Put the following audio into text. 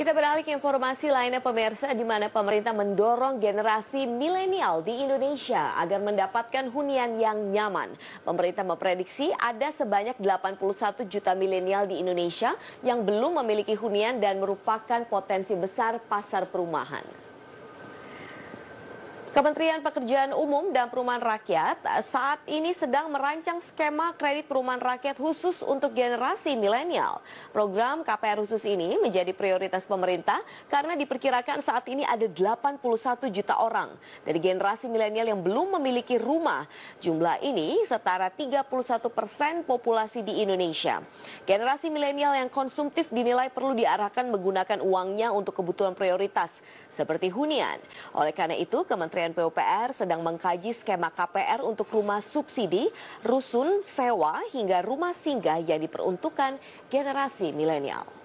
Kita beralih ke informasi lainnya pemirsa di mana pemerintah mendorong generasi milenial di Indonesia agar mendapatkan hunian yang nyaman. Pemerintah memprediksi ada sebanyak 81 juta milenial di Indonesia yang belum memiliki hunian dan merupakan potensi besar pasar perumahan. Kementerian Pekerjaan Umum dan Perumahan Rakyat saat ini sedang merancang skema kredit perumahan rakyat khusus untuk generasi milenial. Program KPR khusus ini menjadi prioritas pemerintah karena diperkirakan saat ini ada 81 juta orang dari generasi milenial yang belum memiliki rumah. Jumlah ini setara 31 persen populasi di Indonesia. Generasi milenial yang konsumtif dinilai perlu diarahkan menggunakan uangnya untuk kebutuhan prioritas seperti hunian. Oleh karena itu, Kementerian Kementerian PUPR sedang mengkaji skema KPR untuk rumah subsidi, rusun, sewa, hingga rumah singgah yang diperuntukkan generasi milenial.